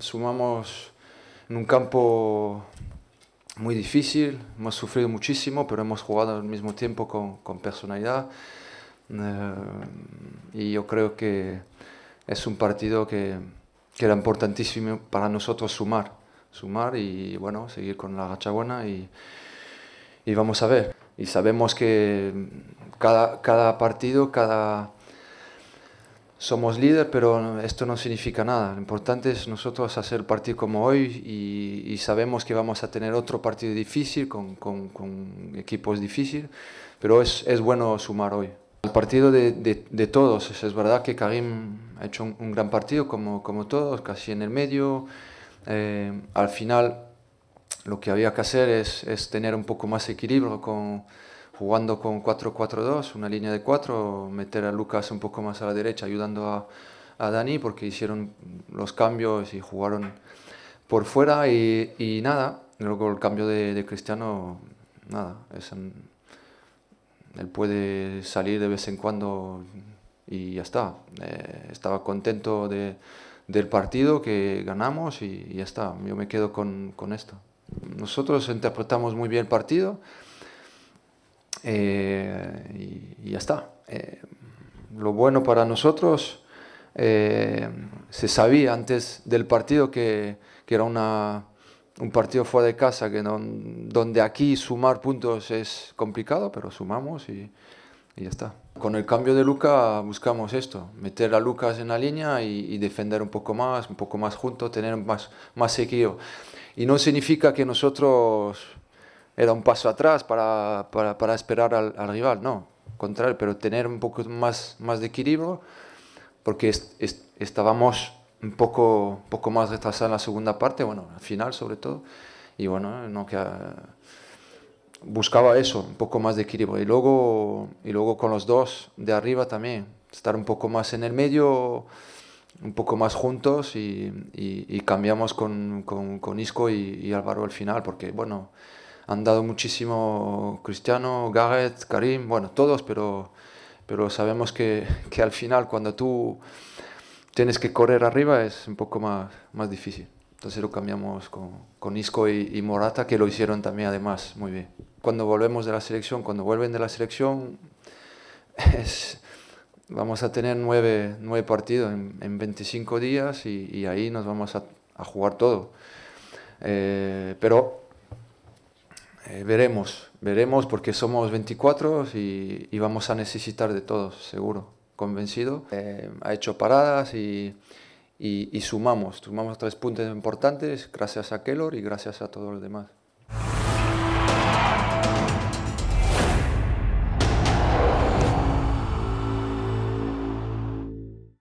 Sumamos en un campo muy difícil, hemos sufrido muchísimo, pero hemos jugado al mismo tiempo con, con personalidad. Eh, y yo creo que es un partido que, era importantísimo para nosotros sumar, sumar y bueno, seguir con la racha y, vamos a ver. Y sabemos que cada, cada partido, cada somos líder, pero esto no significa nada. Lo importante es nosotros hacer partido como hoy y, sabemos que vamos a tener otro partido difícil con, equipos difíciles, pero es, bueno sumar hoy. El partido de, todos, es verdad que Karim ha hecho un, gran partido como, como, todos, casi en el medio. Eh, al final lo que había que hacer es, es tener un poco más equilibrio con jugando con 4-4-2, una línea de 4, meter a Lucas un poco más a la derecha, ayudando a, Dani, porque hicieron los cambios y jugaron por fuera y, nada. Luego el cambio de, Cristiano, nada, él puede salir de vez en cuando y ya está. Eh, estaba contento de, del partido que ganamos y, ya está. Yo me quedo con, con esto. Nosotros interpretamos muy bien el partido. Eh, y, ya está. Eh, lo bueno para nosotros, eh, se sabía antes del partido que, que era una, un partido fuera de casa, que donde aquí sumar puntos es complicado, pero sumamos y, y ya está. Con el cambio de Luca buscamos esto, meter a Lucas en la línea y, defender un poco más, un poco más junto tener más, más sequío. Y no significa que nosotros era un paso atrás para, para, esperar al, rival, no, contrario, pero tener un poco más, más de equilibrio, porque estábamos un poco, poco más retrasados en la segunda parte, bueno, al final sobre todo, y bueno, no que, buscaba eso, un poco más de equilibrio, y luego, y luego con los dos de arriba también, estar un poco más en el medio, un poco más juntos y, y, cambiamos con, con, con Isco y, y Álvaro al final, porque bueno, han dado muchísimo Cristiano, Gareth, Karim, bueno, todos, pero, pero sabemos que, que al final cuando tú tienes que correr arriba es un poco más, más difícil. Entonces lo cambiamos con, con Isco y, y, Morata, que lo hicieron también además muy bien. Cuando volvemos de la selección, cuando vuelven de la selección, es, vamos a tener nueve, partidos en, en, 25 días y, y, ahí nos vamos a, a jugar todo. Eh, pero veremos, veremos porque somos 24 y, vamos a necesitar de todos, seguro, convencido. Eh, ha hecho paradas y, sumamos, sumamos tres puntos importantes gracias a Kellor y gracias a todos los demás.